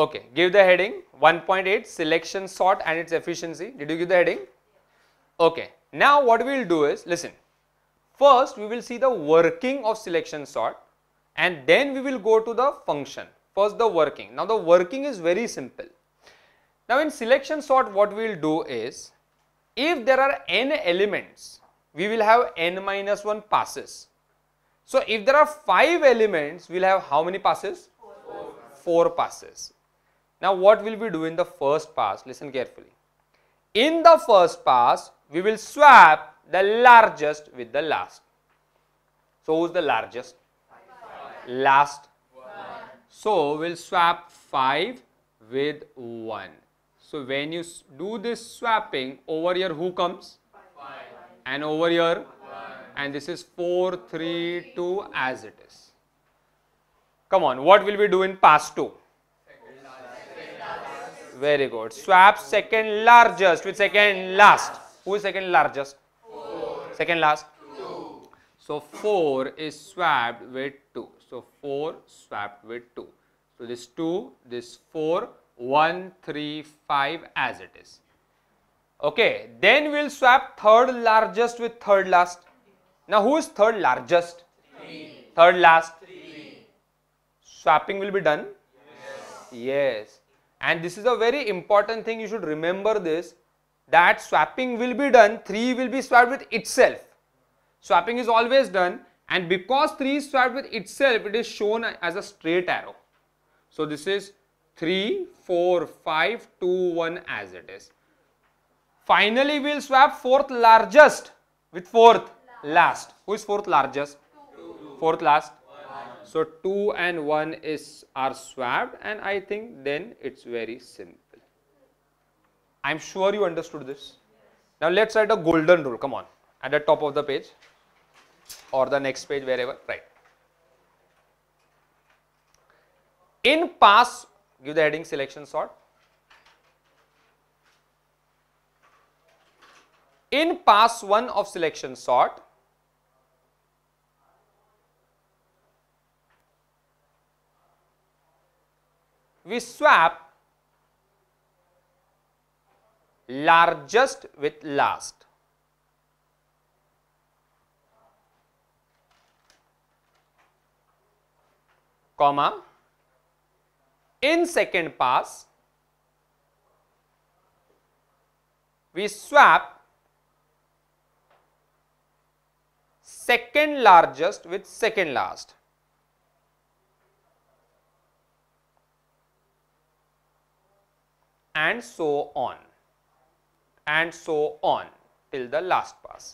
Okay, give the heading 1.8 selection sort and its efficiency. Did you give the heading? Okay, now what we will do is, listen, first we will see the working of selection sort and then we will go to the function. First the working. Now the working is very simple. Now in selection sort what we will do is, if there are n elements, we will have n minus 1 passes. So if there are 5 elements, we will have how many passes? 4 passes. Now what will we do in the first pass? Listen carefully. In the first pass, we will swap the largest with the last. So who's the largest? Five. Last. One. So we'll swap 5 with 1. So when you do this swapping, over here who comes? 5. And over here? 1. And this is 4, 3, 2 as it is. Come on, what will we do in pass 2? Very good. Swap second largest with second last. Who is second largest? Four. Second last? Two. So 4 is swapped with 2. So 4 swapped with 2. So this 2, this 4, 1, 3, 5 as it is. Okay. Then we'll swap third largest with third last. Now who is third largest? Three. Third last? Three. Swapping will be done? Yes. yes and this is a very important thing you should remember this that swapping will be done 3 will be swapped with itself swapping is always done and because 3 is swapped with itself it is shown as a straight arrow so this is 3 4 5 2 1 as it is finally we'll swap fourth largest with fourth last, last. who is fourth largest fourth last so 2 and 1 is are swapped and I think then it's very simple. I'm sure you understood this. Now let's write a golden rule. Come on. At the top of the page or the next page wherever. Right. In pass, give the heading selection sort. In pass 1 of selection sort, we swap largest with last. comma in second pass we swap second largest with second last and so on and so on till the last pass.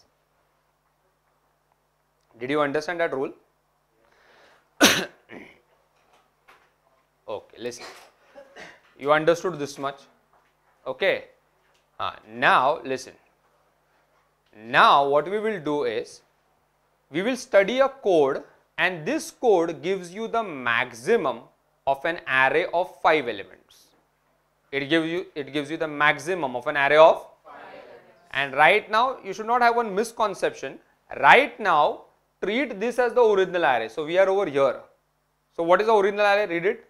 Did you understand that rule? okay, listen. You understood this much? Okay. Uh, now, listen. Now, what we will do is, we will study a code and this code gives you the maximum of an array of 5 elements. It gives you it gives you the maximum of an array of and right now you should not have one misconception. Right now treat this as the original array. So we are over here. So what is the original array? Read it.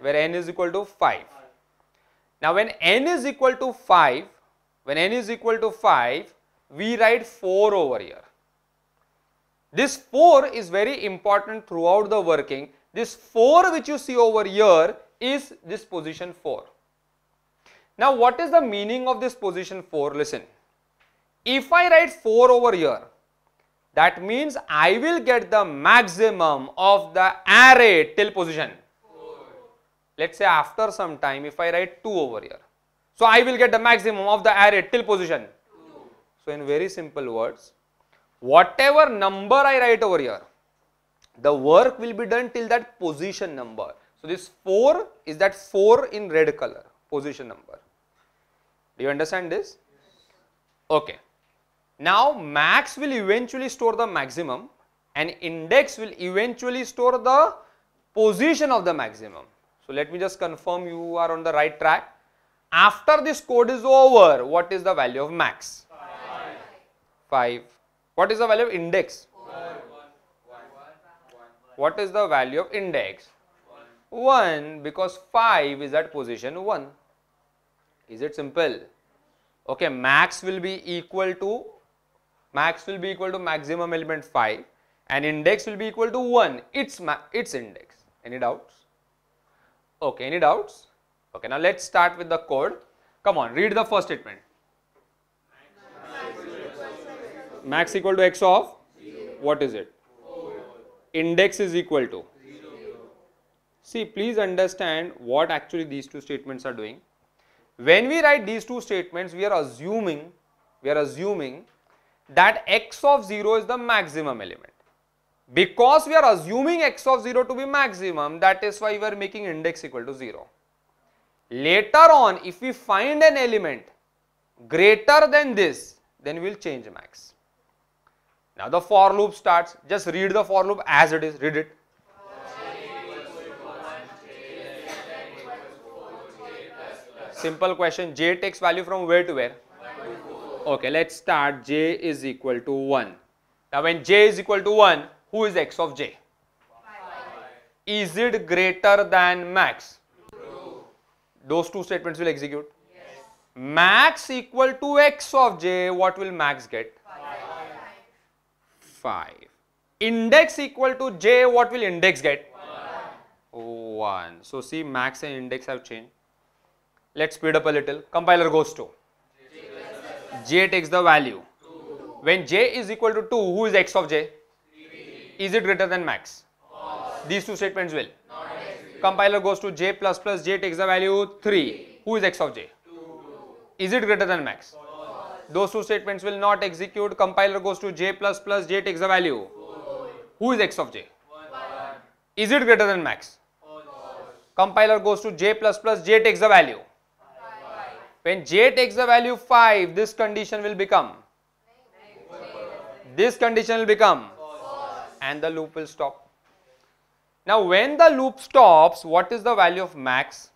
Where n is equal to 5. Now when n is equal to 5, when n is equal to 5, we write 4 over here. This 4 is very important throughout the working. This 4 which you see over here is this position 4. Now what is the meaning of this position 4? Listen, if I write 4 over here, that means I will get the maximum of the array till position. let Let's say after some time if I write 2 over here. So I will get the maximum of the array till position. So in very simple words, whatever number I write over here, the work will be done till that position number. So, this 4 is that 4 in red color position number. Do you understand this? Okay. Now, max will eventually store the maximum and index will eventually store the position of the maximum. So, let me just confirm you are on the right track. After this code is over, what is the value of max? 5. 5. What is the value of index? One. What is the value of index? 1 because 5 is at position 1. Is it simple? Okay, max will be equal to max will be equal to maximum element 5 and index will be equal to 1 its its index. Any doubts? Okay, any doubts? Okay, now let's start with the code. Come on, read the first statement. Max equal to x of what is it? Index is equal to See, please understand what actually these two statements are doing. When we write these two statements, we are assuming, we are assuming that x of 0 is the maximum element. Because we are assuming x of 0 to be maximum, that is why we are making index equal to 0. Later on, if we find an element greater than this, then we will change max. Now the for loop starts, just read the for loop as it is, read it Simple question. J takes value from where to where? Okay, let's start. J is equal to 1. Now, when J is equal to 1, who is X of J? Is it greater than max? Those two statements will execute. Yes. Max equal to X of J, what will max get? 5. Index equal to J, what will index get? 1. So, see max and index have changed. Let's speed up a little. Compiler goes to. J takes the value. When J is equal to 2, who is X of J? Is it greater than max? These two statements will. Compiler goes to J++, plus plus. J takes the value 3. Who is X of J? Is it greater than max? Those two statements will not execute. Compiler goes to J++, plus plus. J takes the value. Who is X of J? Is it greater than max? Compiler goes to J++, plus plus. J takes the value. When j takes the value 5, this condition will become? This condition will become? And the loop will stop. Now when the loop stops, what is the value of max?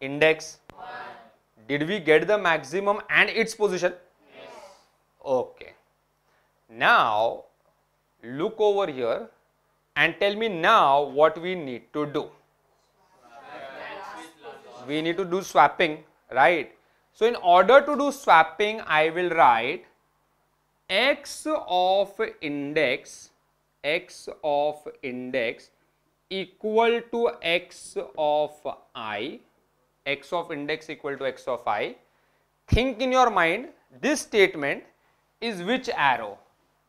Index? Did we get the maximum and its position? Okay. Now look over here and tell me now what we need to do. We need to do swapping right? So in order to do swapping, I will write x of index, x of index equal to x of i, x of index equal to x of i. Think in your mind, this statement is which arrow?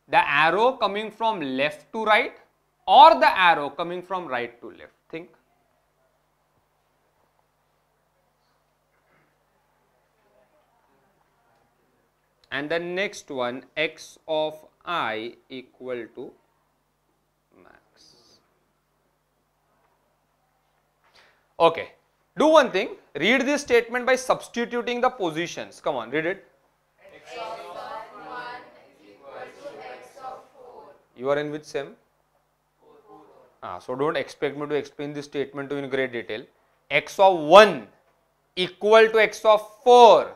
The arrow coming from left to right or the arrow coming from right to left? Think. and the next one x of i equal to max. Okay. Do one thing, read this statement by substituting the positions. Come on, read it. X of 1 to x of 4. You are in which sem? Ah, so don't expect me to explain this statement to you in great detail. x of 1 equal to x of 4.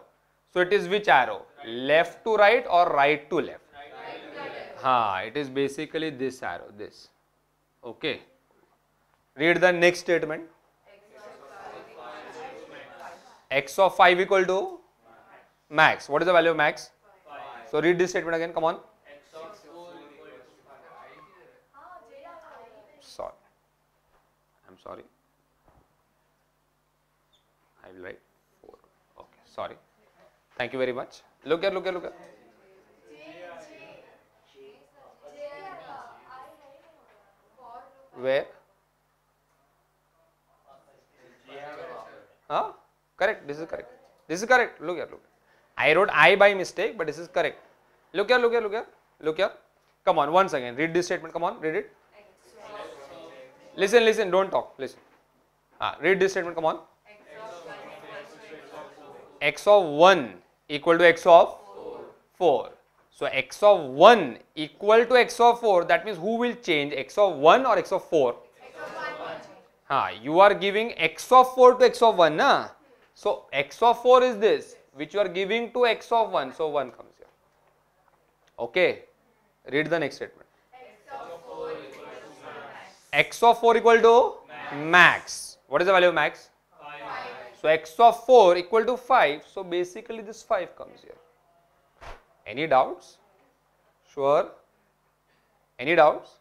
So it is which arrow? left to right or right to left? Right to left. Ha, it is basically this arrow, this. Okay. Read the next statement. X of 5 equal to max. What is the value of max? So read this statement again. Come on. Sorry. I'm sorry. I will write 4. Okay. Sorry. Thank you very much. Look here, look here, look here. Where? Huh? Correct. This is correct. This is correct. Look here, look. I wrote I by mistake, but this is correct. Look here, look here, look here, look here. Come on, once again. Read this statement. Come on, read it. Listen, listen. Don't talk. Listen. Ah, read this statement. Come on. X of 1 equal to x of 4. So x of 1 equal to x of 4 that means who will change x of 1 or x of 4? Huh, you are giving x of 4 to x of 1 na? So x of 4 is this which you are giving to x of 1 so 1 comes here. Okay, read the next statement. x of 4 equal to max. What is the value of max? So x of 4 equal to 5. So basically this 5 comes here. Any doubts? Sure. Any doubts?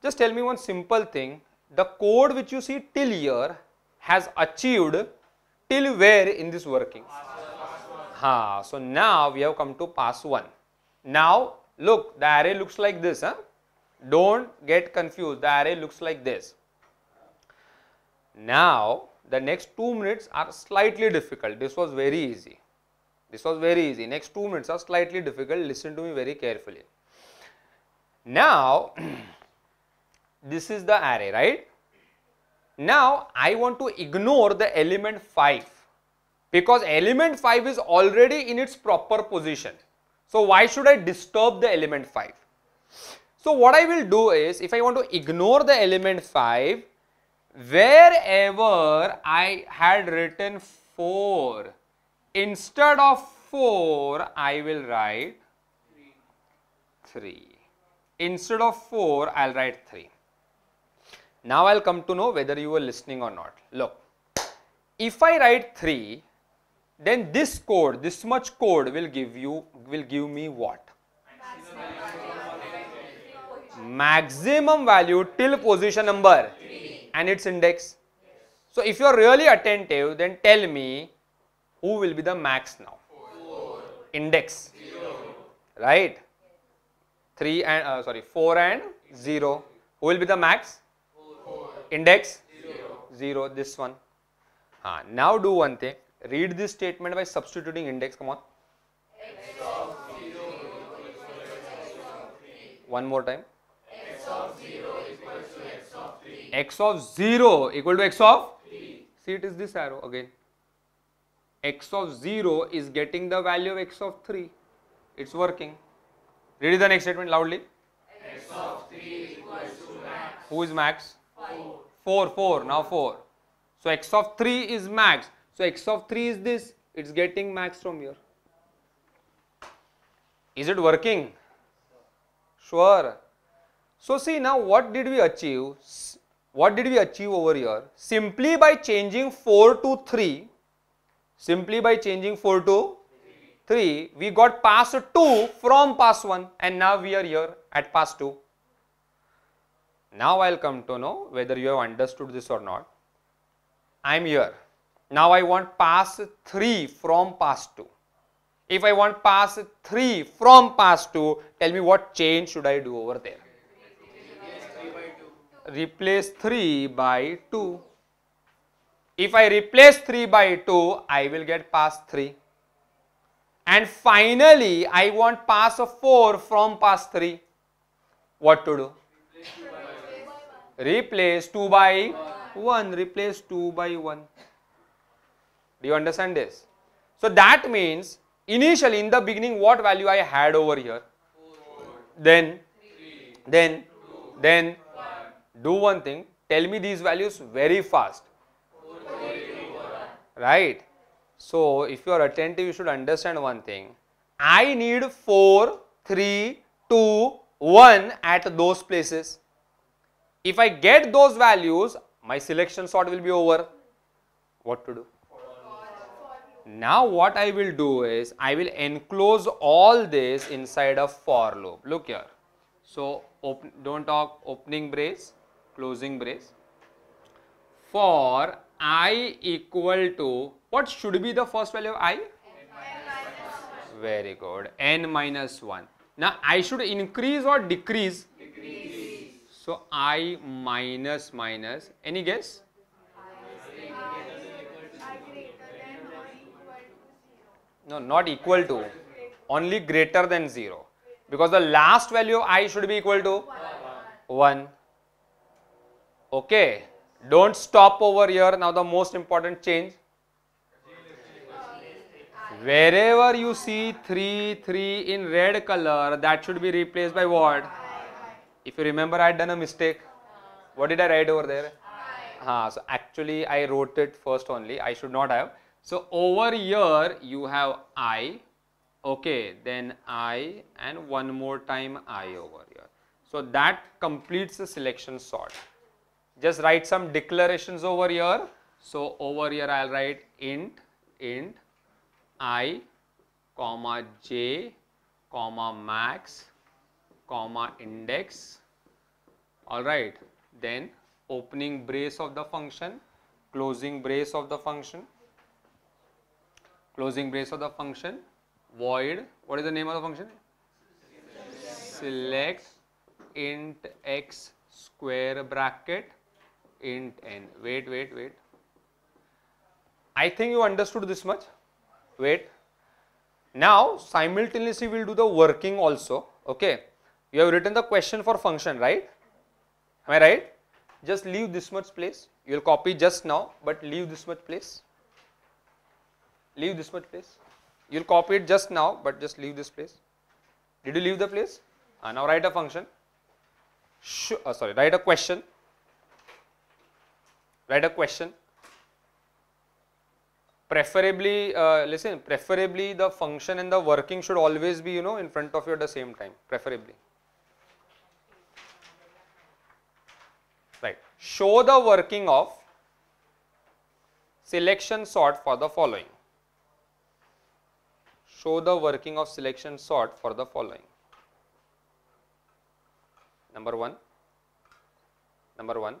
Just tell me one simple thing. The code which you see till here has achieved till where in this working? Ha, so now we have come to pass 1. Now look the array looks like this. Huh? Don't get confused the array looks like this. Now the next 2 minutes are slightly difficult. This was very easy. This was very easy. Next 2 minutes are slightly difficult. Listen to me very carefully. Now, this is the array, right? Now, I want to ignore the element 5 because element 5 is already in its proper position. So, why should I disturb the element 5? So, what I will do is if I want to ignore the element 5, wherever I had written 4, instead of 4, I will write 3. Instead of 4, I will write 3. Now I will come to know whether you were listening or not. Look, if I write 3, then this code, this much code will give you, will give me what? Maximum value till position number and its index. Yes. So if you are really attentive, then tell me who will be the max now? Four. Index. Zero. Right? 3 and, uh, sorry, 4 and 0. Who will be the max? Four. Index? Zero. 0. This one. Ah, now do one thing. Read this statement by substituting index. Come on. One more time x of 0 equal to x of 3. See it is this arrow again. x of 0 is getting the value of x of 3. It's working. Read the next statement loudly. x of 3 equals to max. Who is max? 4, 4, now 4. So x of 3 is max. So x of 3 is this. It's getting max from here. Is it working? Sure. So see now what did we achieve? what did we achieve over here? Simply by changing 4 to 3, simply by changing 4 to 3, we got pass 2 from pass 1 and now we are here at pass 2. Now I will come to know whether you have understood this or not. I am here. Now I want pass 3 from pass 2. If I want pass 3 from pass 2, tell me what change should I do over there replace 3 by 2. If I replace 3 by 2, I will get pass 3. And finally, I want pass of 4 from pass 3. What to do? Replace 2 by 1. Replace 2 by 1. Do you understand this? So that means initially in the beginning what value I had over here? Then, then, then, do one thing tell me these values very fast right so if you are attentive you should understand one thing i need 4 3 2 1 at those places if i get those values my selection sort will be over what to do now what i will do is i will enclose all this inside a for loop look here so open, don't talk opening brace closing brace for i equal to what should be the first value of i very good n minus 1 now i should increase or decrease, decrease. so i minus minus any guess no not equal to only greater than 0 because the last value of i should be equal to 1 Okay. Don't stop over here. Now the most important change. Wherever you see 3, 3 in red color, that should be replaced by what? If you remember, I had done a mistake. What did I write over there? Ah, so actually, I wrote it first only. I should not have. So over here, you have I. Okay, then I and one more time I over here. So that completes the selection sort just write some declarations over here. So over here I'll write int, int, i, comma j, comma max, comma index, alright. Then opening brace of the function, closing brace of the function, closing brace of the function, void, what is the name of the function? Select int x square bracket int n. Wait, wait, wait. I think you understood this much. Wait. Now, simultaneously we will do the working also. Okay. You have written the question for function, right? Am I right? Just leave this much place. You will copy just now, but leave this much place. Leave this much place. You will copy it just now, but just leave this place. Did you leave the place? Uh, now write a function. Sh uh, ah, sorry, write a question write a question preferably uh, listen preferably the function and the working should always be you know in front of you at the same time preferably right show the working of selection sort for the following show the working of selection sort for the following number 1 number 1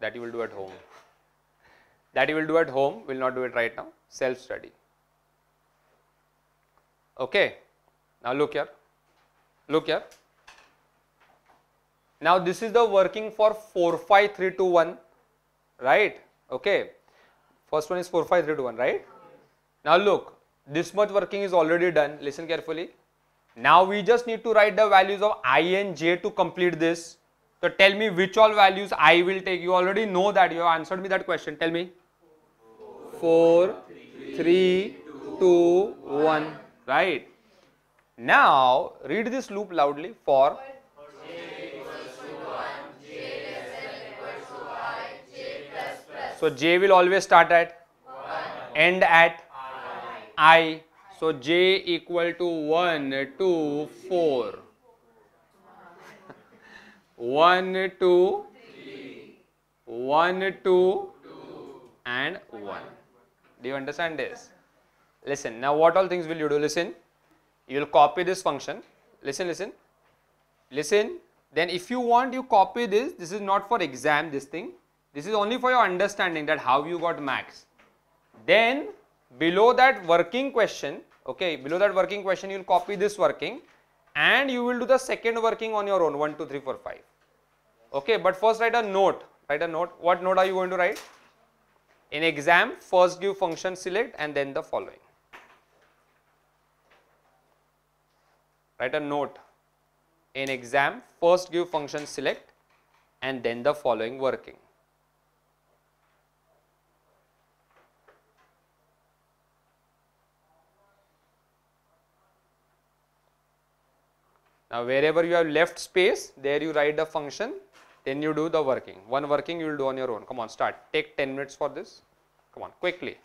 that you will do at home. That you will do at home, we will not do it right now, self study. Okay, now look here, look here. Now this is the working for 45321, right? Okay, first one is 45321, right? Now look, this much working is already done, listen carefully. Now we just need to write the values of i and j to complete this so tell me which all values I will take. You already know that. You have answered me that question. Tell me. 4, 3, 2, 1. Right. Now read this loop loudly for So J will always start at 1, end at I. I. So J equal to 1, 2, 4. 1, and 1. Do you understand this? Listen, now what all things will you do? Listen, you will copy this function. Listen, listen, listen. Then if you want, you copy this. This is not for exam, this thing. This is only for your understanding that how you got max. Then below that working question, okay, below that working question, you will copy this working and you will do the second working on your own 1, 2, 3, 4, 5. Okay, but first write a note. Write a note. What note are you going to write? In exam, first give function select and then the following. Write a note. In exam, first give function select and then the following working. Now, wherever you have left space, there you write the function then you do the working. One working you will do on your own. Come on, start. Take 10 minutes for this. Come on, quickly.